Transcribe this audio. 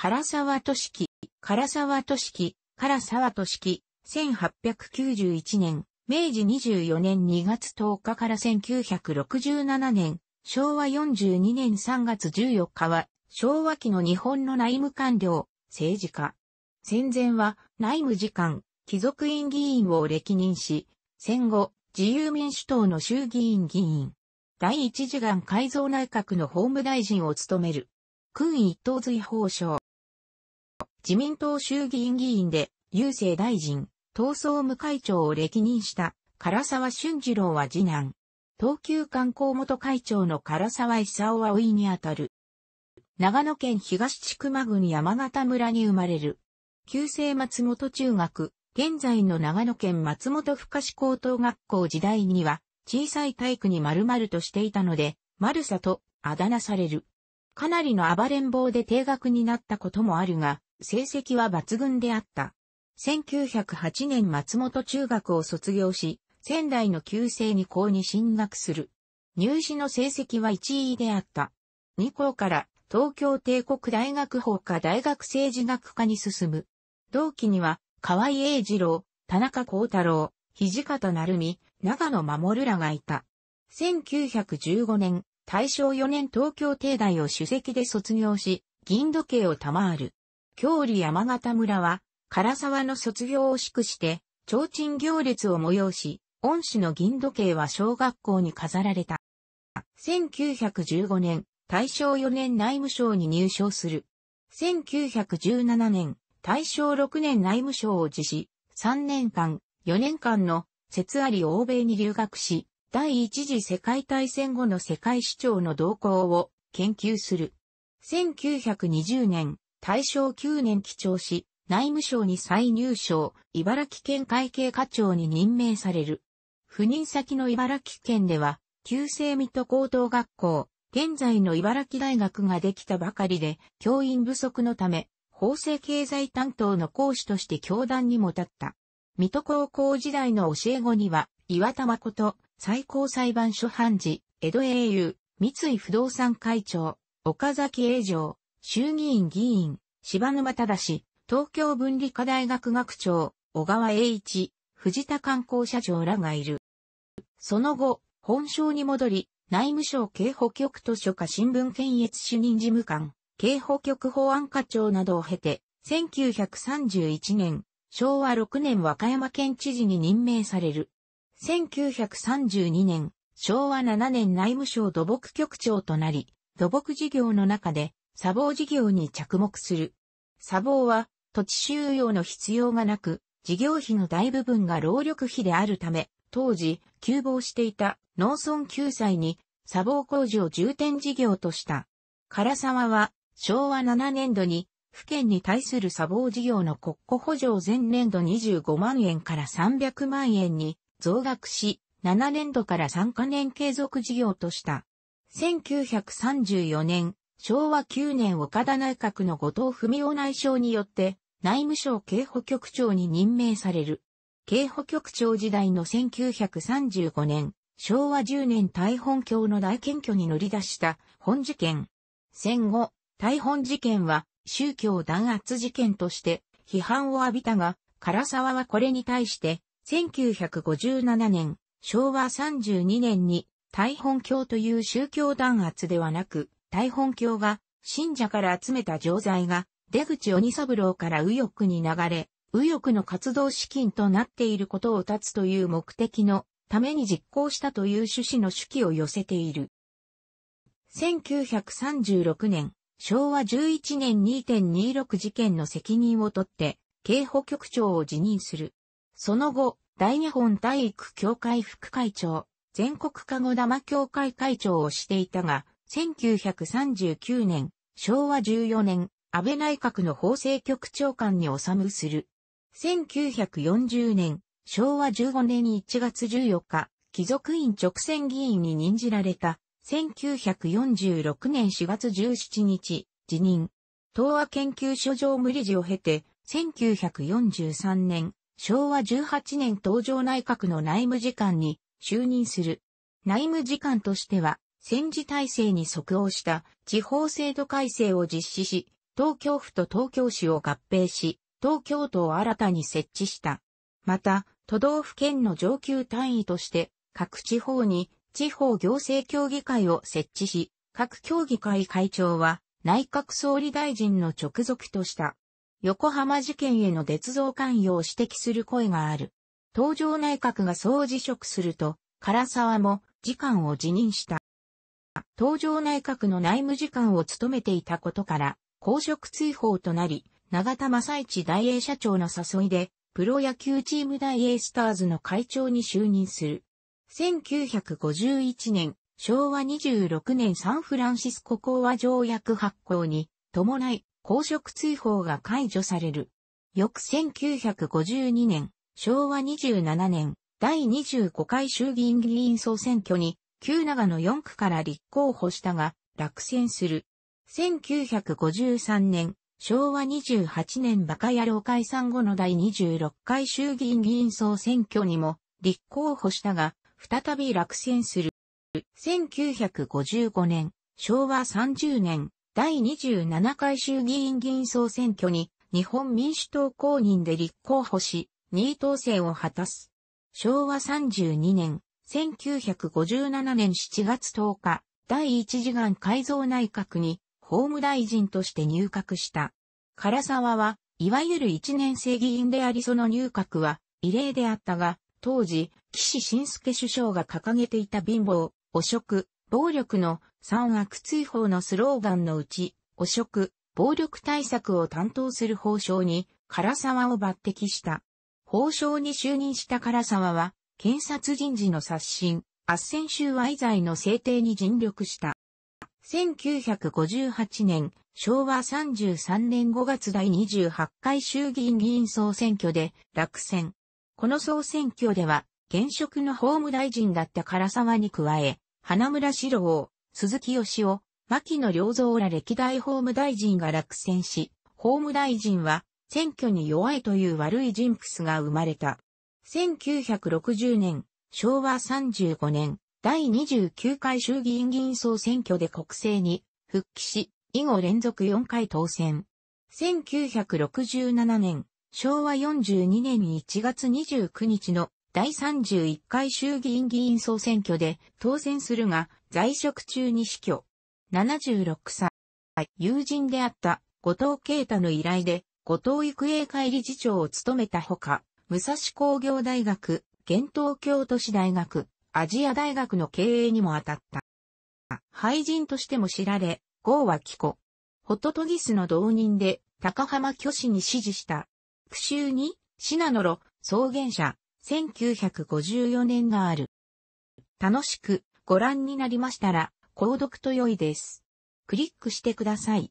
唐沢俊樹、唐沢俊樹、唐沢俊樹、1891年、明治24年2月10日から1967年、昭和42年3月14日は、昭和期の日本の内務官僚、政治家。戦前は内務次官、貴族院議員を歴任し、戦後、自由民主党の衆議院議員。第一次元改造内閣の法務大臣を務める。勲一等随法省。自民党衆議院議員で、郵政大臣、闘争務会長を歴任した、唐沢俊次郎は次男。東急観光元会長の唐沢勲はいにあたる。長野県東千曲郡山形村に生まれる。旧制松本中学、現在の長野県松本深志高等学校時代には、小さい体育に丸々としていたので、丸さとあだ名される。かなりの暴れん坊で定学になったこともあるが、成績は抜群であった。1908年松本中学を卒業し、仙台の旧制二校に進学する。入試の成績は1位であった。2校から東京帝国大学法科大学政治学科に進む。同期には、河合英二郎、田中幸太郎、土方成美、長野守らがいた。1915年、大正4年東京帝大を主席で卒業し、銀時計を賜る。郷里山形村は、唐沢の卒業を祝して、提灯行列を催し、恩師の銀時計は小学校に飾られた。1915年、大正4年内務省に入省する。1917年、大正6年内務省を辞し、3年間、4年間の、節あり欧米に留学し、第一次世界大戦後の世界市長の動向を研究する。1920年、大正9年起帳し、内務省に再入省、茨城県会計課長に任命される。赴任先の茨城県では、旧制水戸高等学校、現在の茨城大学ができたばかりで、教員不足のため、法制経済担当の講師として教団にも立った。水戸高校時代の教え子には、岩田誠、最高裁判所判事、江戸英雄、三井不動産会長、岡崎英雄、衆議院議員、柴沼正、東京文理科大学学長、小川栄一、藤田観光社長らがいる。その後、本省に戻り、内務省警保局図書課新聞検閲主任事務官、警保局法案課長などを経て、1931年、昭和6年和歌山県知事に任命される。1932年、昭和7年内務省土木局長となり、土木事業の中で砂防事業に着目する。砂防は土地収用の必要がなく、事業費の大部分が労力費であるため、当時、休防していた農村救済に砂防工事を重点事業とした。唐沢は昭和7年度に府県に対する砂防事業の国庫補助を前年度25万円から300万円に増額し、7年度から3カ年継続事業とした。1934年、昭和9年岡田内閣の後藤文夫内相によって、内務省警保局長に任命される。警保局長時代の1935年、昭和10年大本教の大検挙に乗り出した本事件。戦後、大本事件は宗教弾圧事件として批判を浴びたが、唐沢はこれに対して、1957年、昭和32年に大本教という宗教弾圧ではなく、大本教が信者から集めた錠剤が出口鬼三郎から右翼に流れ、右翼の活動資金となっていることを断つという目的のために実行したという趣旨の手記を寄せている。1936年、昭和11年2.26事件の責任を取って、警法局長を辞任する。その後、大日本体育協会副会長、全国加護玉協会会長をしていたが、1939年、昭和14年、安倍内閣の法制局長官に収むする。1940年、昭和15年1月14日、貴族院直選議員に任じられた、1946年4月17日、辞任。東和研究所常務理事を経て、1943年、昭和18年東場。内閣の内務次官に就任する。内務次官としては、戦時体制に即応した地方制度改正を実施し、東京府と東京市を合併し、東京都を新たに設置した。また、都道府県の上級単位として、各地方に地方行政協議会を設置し、各協議会会長は内閣総理大臣の直属とした。横浜事件への絶造関与を指摘する声がある。東条内閣が総辞職すると、唐沢も次官を辞任した。東条内閣の内務次官を務めていたことから、公職追放となり、長田正一大英社長の誘いで、プロ野球チーム大英スターズの会長に就任する。1951年、昭和26年サンフランシスコ講和条約発行に伴い公職追放が解除される。翌1952年、昭和27年、第25回衆議院議員総選挙に旧長野4区から立候補したが、落選する。1953年、昭和28年バカ野郎解散後の第26回衆議院議員総選挙にも立候補したが、再び落選する。1955年、昭和30年、第27回衆議院議員総選挙に日本民主党公認で立候補し、2位当選を果たす。昭和32年、1957年7月10日、第一次元改造内閣に法務大臣として入閣した。唐沢は、いわゆる一年生議員でありその入閣は異例であったが、当時、岸信介首相が掲げていた貧乏、汚職、暴力の三悪追放のスローガンのうち、汚職、暴力対策を担当する法相に唐沢を抜擢した。法相に就任した唐沢は、検察人事の刷新、圧戦収賄罪の制定に尽力した。1958年、昭和33年5月第28回衆議院議員総選挙で落選。この総選挙では、現職の法務大臣だった唐沢に加え、花村史郎、鈴木義雄、牧野良造ら歴代法務大臣が落選し、法務大臣は選挙に弱いという悪いジンクスが生まれた。1960年、昭和35年、第29回衆議院議員総選挙で国政に復帰し、以後連続4回当選。1967年、昭和42年1月29日の第31回衆議院議員総選挙で当選するが、在職中に死去。76歳。友人であった後藤啓太の依頼で、後藤育英会理事長を務めたほか、武蔵工業大学、現東京都市大学、アジア大学の経営にも当たった。俳人としても知られ、郷は紀子。ホトトギスの同人で、高浜虚子に支持した。句集に、シナノロ、草原社、1954年がある。楽しくご覧になりましたら、購読と良いです。クリックしてください。